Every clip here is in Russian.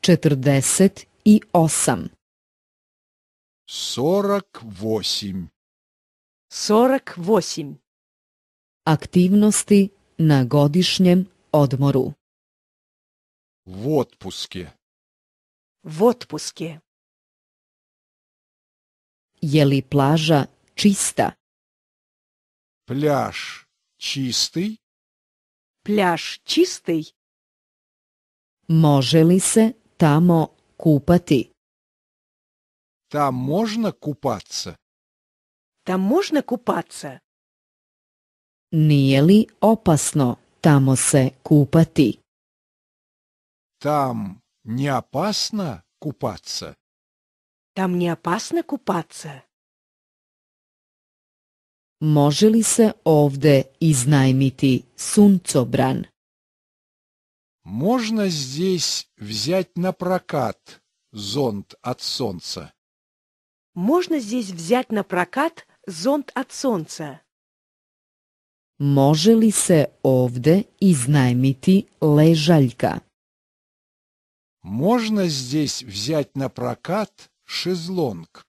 četrdeset osam Sorak sorak aktivnosti na godišnjem odmoru votpuske votuski je li plaža čista Plaž čisti Plaž čisti može li se tamo kupati. Tam možna kupac? Tam možne kupaca. Nije li opasno tamo se kupati? Tam nje opasna kupaca. Tam nje opasna kupaca. Može li se ovdje iznajmiti suncobran? Можно здесь взять на прокат зонт от солнца? Можно здесь взять на прокат зонт от солнца? Može li se ovde iznajmiti лежалька. Можно здесь взять на прокат шезлонг?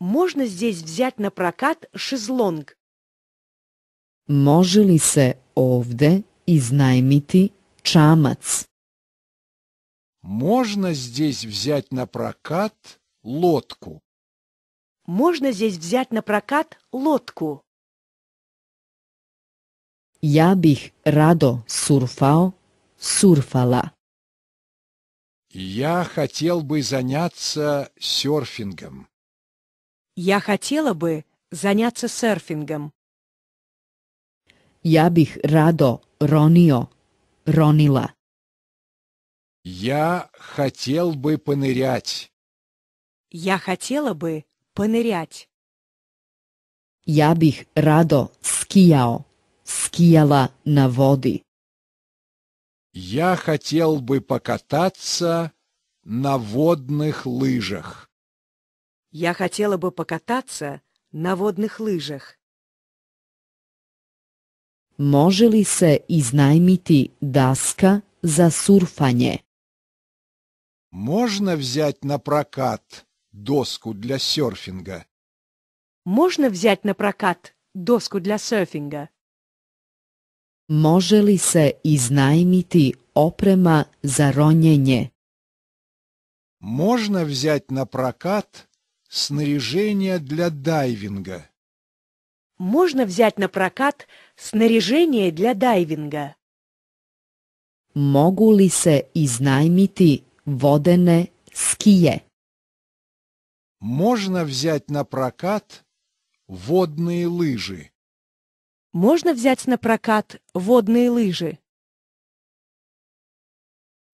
Можно здесь взять на прокат шезлонг? Može li se ovde iznajmiti Чамац. Можно здесь взять на прокат лодку? Можно здесь взять на прокат лодку? Я бих радо сурфао, сурфала. Я хотел бы заняться серфингом. Я хотела бы заняться серфингом. Я бих радо ронио Ронила. Я хотел бы понырять. Я хотела бы понырять. Ja bih радо skijao, skijala на vodi. Я хотел бы покататься на водных лыжах. Я хотела бы покататься на водных лыжах. Može li se iznajmiti daska za сурфanje? Можно взять на прокат доску для серфинга? Можно взять на прокат доску для серфинга? Može li se iznajmiti опрема за ронjenje? Можно взять на прокат снаряжение для дайвинга? можно взять на прокат снаряжение для дайвинга? Могу ли се изнаймити водене ские? Можно взять на прокат водные лыжи. Можно взять на прокат водные лыжи?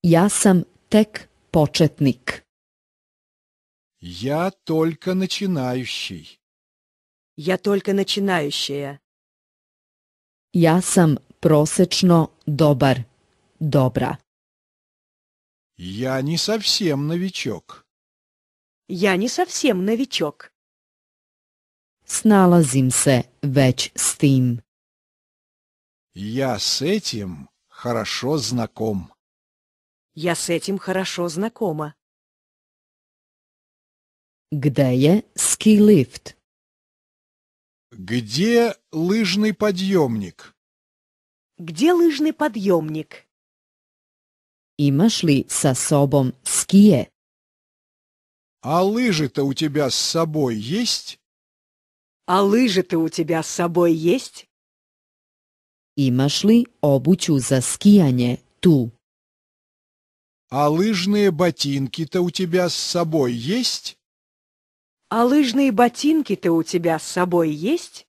Я сам тек почетник. Я только начинающий. Я только начинающая. Я сам просечно добр, добра. Я не совсем новичок. Я не совсем новичок. Сналазим се веч с тим. Я с этим хорошо знаком. Я с этим хорошо знакома. Где я ски-лифт? Где лыжный подъемник? Где лыжный подъемник? Имаш ли со собом ские? А лыжи-то у тебя с собой есть? А лыжи-то у тебя с собой есть? Имаш ли обучу за скияние ту? А лыжные ботинки-то у тебя с собой есть? А лыжные ботинки-то у тебя с собой есть?